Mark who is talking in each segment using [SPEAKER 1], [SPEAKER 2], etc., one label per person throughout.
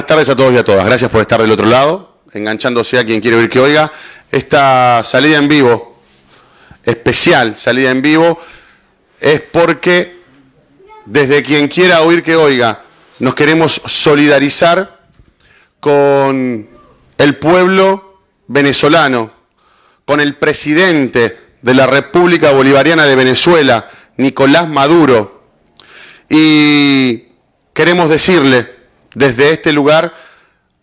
[SPEAKER 1] buenas tardes a todos y a todas. Gracias por estar del otro lado, enganchándose a quien quiera oír que oiga. Esta salida en vivo, especial salida en vivo, es porque desde quien quiera oír que oiga, nos queremos solidarizar con el pueblo venezolano, con el presidente de la República Bolivariana de Venezuela, Nicolás Maduro. Y queremos decirle desde este lugar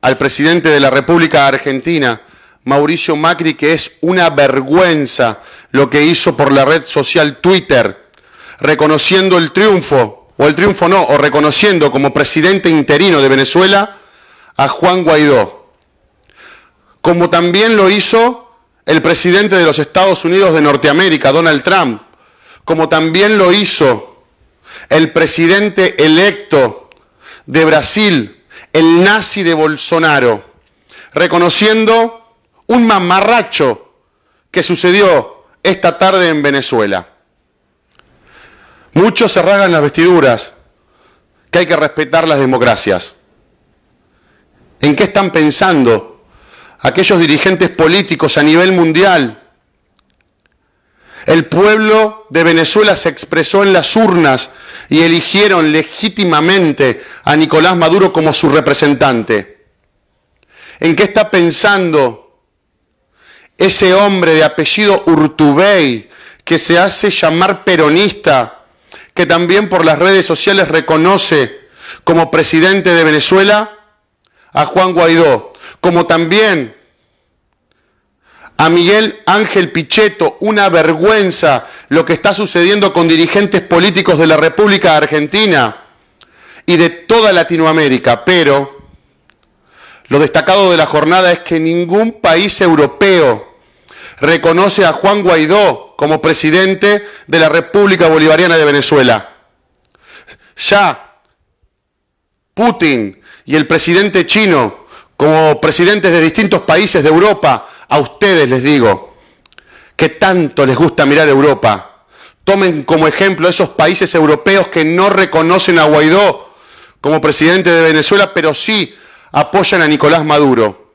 [SPEAKER 1] al presidente de la República Argentina, Mauricio Macri, que es una vergüenza lo que hizo por la red social Twitter, reconociendo el triunfo, o el triunfo no, o reconociendo como presidente interino de Venezuela a Juan Guaidó, como también lo hizo el presidente de los Estados Unidos de Norteamérica, Donald Trump, como también lo hizo el presidente electo de Brasil, el nazi de Bolsonaro, reconociendo un mamarracho que sucedió esta tarde en Venezuela. Muchos se rasgan las vestiduras, que hay que respetar las democracias. ¿En qué están pensando aquellos dirigentes políticos a nivel mundial el pueblo de Venezuela se expresó en las urnas y eligieron legítimamente a Nicolás Maduro como su representante. ¿En qué está pensando ese hombre de apellido Urtubey que se hace llamar peronista, que también por las redes sociales reconoce como presidente de Venezuela a Juan Guaidó, como también a Miguel Ángel Pichetto, una vergüenza lo que está sucediendo con dirigentes políticos de la República Argentina y de toda Latinoamérica, pero lo destacado de la jornada es que ningún país europeo reconoce a Juan Guaidó como presidente de la República Bolivariana de Venezuela. Ya Putin y el presidente chino como presidentes de distintos países de Europa a ustedes les digo, que tanto les gusta mirar Europa, tomen como ejemplo esos países europeos que no reconocen a Guaidó como presidente de Venezuela, pero sí apoyan a Nicolás Maduro.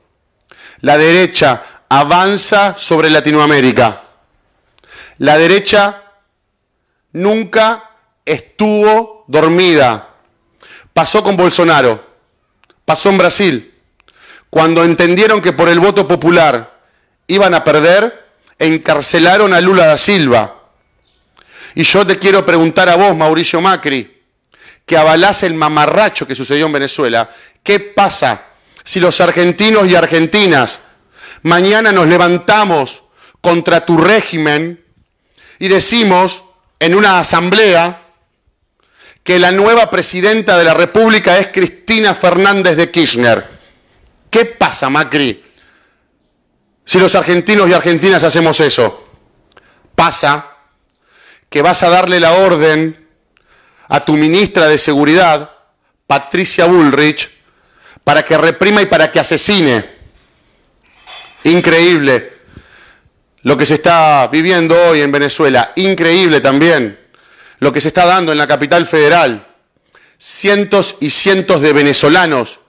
[SPEAKER 1] La derecha avanza sobre Latinoamérica. La derecha nunca estuvo dormida. Pasó con Bolsonaro, pasó en Brasil, cuando entendieron que por el voto popular iban a perder, encarcelaron a Lula da Silva. Y yo te quiero preguntar a vos, Mauricio Macri, que avalás el mamarracho que sucedió en Venezuela, ¿qué pasa si los argentinos y argentinas mañana nos levantamos contra tu régimen y decimos en una asamblea que la nueva presidenta de la República es Cristina Fernández de Kirchner? ¿Qué pasa, Macri? si los argentinos y argentinas hacemos eso? Pasa que vas a darle la orden a tu ministra de Seguridad, Patricia Bullrich, para que reprima y para que asesine. Increíble lo que se está viviendo hoy en Venezuela. Increíble también lo que se está dando en la capital federal. Cientos y cientos de venezolanos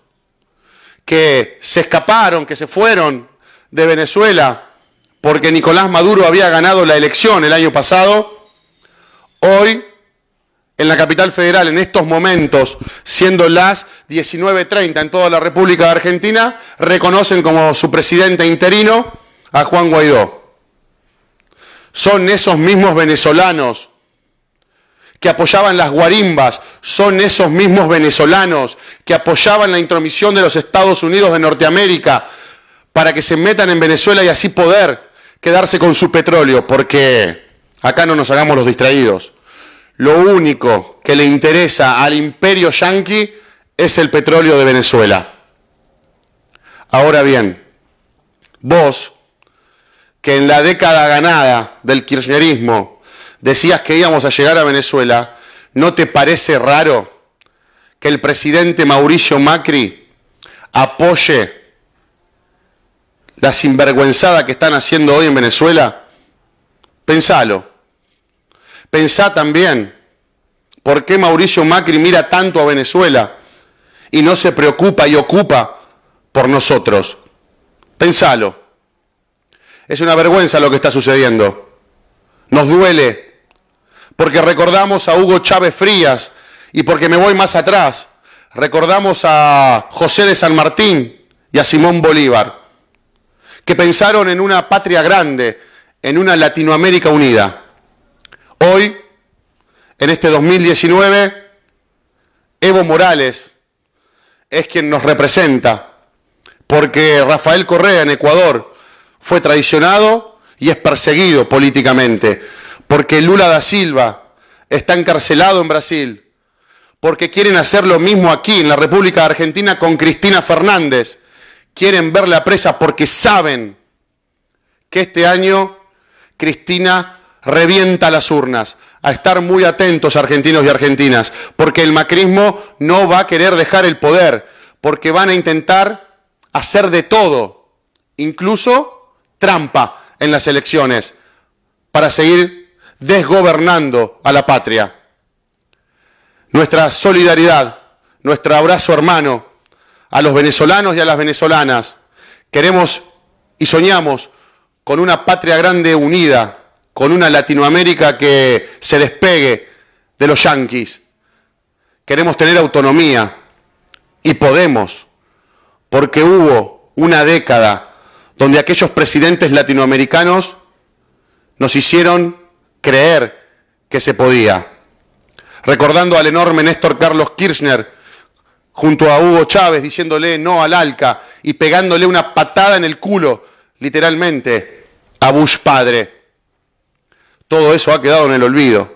[SPEAKER 1] que se escaparon, que se fueron, de Venezuela porque Nicolás Maduro había ganado la elección el año pasado, hoy en la capital federal, en estos momentos, siendo las 19.30 en toda la República de Argentina, reconocen como su presidente interino a Juan Guaidó. Son esos mismos venezolanos que apoyaban las guarimbas, son esos mismos venezolanos que apoyaban la intromisión de los Estados Unidos de Norteamérica para que se metan en Venezuela y así poder quedarse con su petróleo, porque acá no nos hagamos los distraídos. Lo único que le interesa al imperio yanqui es el petróleo de Venezuela. Ahora bien, vos, que en la década ganada del kirchnerismo decías que íbamos a llegar a Venezuela, ¿no te parece raro que el presidente Mauricio Macri apoye la sinvergüenzada que están haciendo hoy en Venezuela? Pensalo. Pensá también por qué Mauricio Macri mira tanto a Venezuela y no se preocupa y ocupa por nosotros. Pensalo. Es una vergüenza lo que está sucediendo. Nos duele porque recordamos a Hugo Chávez Frías y porque me voy más atrás, recordamos a José de San Martín y a Simón Bolívar que pensaron en una patria grande, en una Latinoamérica unida. Hoy, en este 2019, Evo Morales es quien nos representa, porque Rafael Correa en Ecuador fue traicionado y es perseguido políticamente, porque Lula da Silva está encarcelado en Brasil, porque quieren hacer lo mismo aquí en la República Argentina con Cristina Fernández, quieren ver la presa porque saben que este año Cristina revienta las urnas. A estar muy atentos argentinos y argentinas, porque el macrismo no va a querer dejar el poder, porque van a intentar hacer de todo, incluso trampa en las elecciones, para seguir desgobernando a la patria. Nuestra solidaridad, nuestro abrazo hermano a los venezolanos y a las venezolanas. Queremos y soñamos con una patria grande unida, con una Latinoamérica que se despegue de los yanquis. Queremos tener autonomía y podemos, porque hubo una década donde aquellos presidentes latinoamericanos nos hicieron creer que se podía. Recordando al enorme Néstor Carlos Kirchner, junto a Hugo Chávez diciéndole no al Alca y pegándole una patada en el culo, literalmente, a Bush padre. Todo eso ha quedado en el olvido.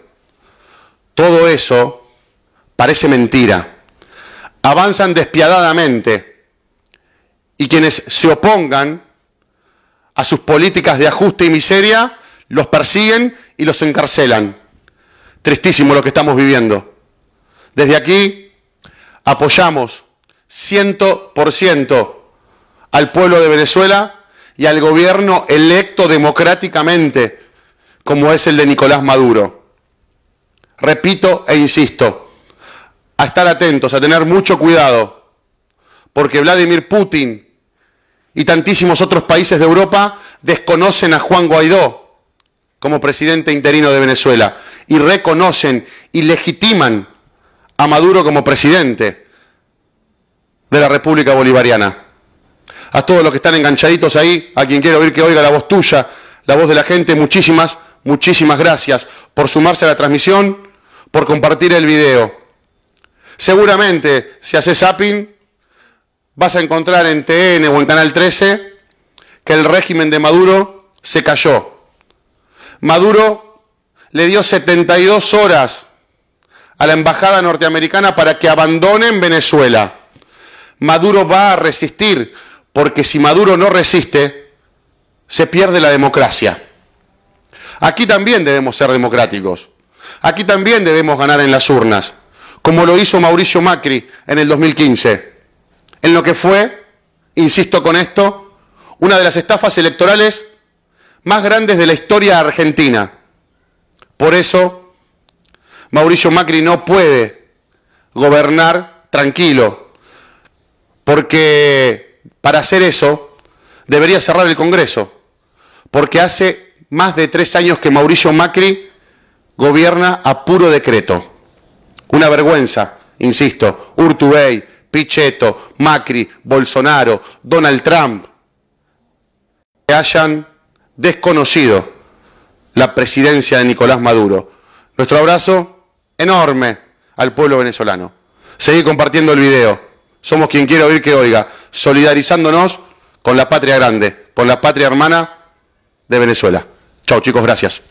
[SPEAKER 1] Todo eso parece mentira. Avanzan despiadadamente y quienes se opongan a sus políticas de ajuste y miseria los persiguen y los encarcelan. Tristísimo lo que estamos viviendo. Desde aquí apoyamos 100% al pueblo de Venezuela y al gobierno electo democráticamente, como es el de Nicolás Maduro. Repito e insisto, a estar atentos, a tener mucho cuidado, porque Vladimir Putin y tantísimos otros países de Europa desconocen a Juan Guaidó como presidente interino de Venezuela y reconocen y legitiman a Maduro como presidente de la República Bolivariana. A todos los que están enganchaditos ahí, a quien quiero oír que oiga la voz tuya, la voz de la gente, muchísimas, muchísimas gracias por sumarse a la transmisión, por compartir el video. Seguramente, si haces zapping, vas a encontrar en TN o en Canal 13 que el régimen de Maduro se cayó. Maduro le dio 72 horas a la embajada norteamericana para que abandonen Venezuela. Maduro va a resistir, porque si Maduro no resiste, se pierde la democracia. Aquí también debemos ser democráticos. Aquí también debemos ganar en las urnas, como lo hizo Mauricio Macri en el 2015, en lo que fue, insisto con esto, una de las estafas electorales más grandes de la historia argentina. Por eso Mauricio Macri no puede gobernar tranquilo, porque para hacer eso debería cerrar el Congreso, porque hace más de tres años que Mauricio Macri gobierna a puro decreto. Una vergüenza, insisto, Urtubey, Pichetto, Macri, Bolsonaro, Donald Trump, que hayan desconocido la presidencia de Nicolás Maduro. Nuestro abrazo enorme al pueblo venezolano. Seguí compartiendo el video. Somos quien quiera oír que oiga, solidarizándonos con la patria grande, con la patria hermana de Venezuela. Chao chicos, gracias.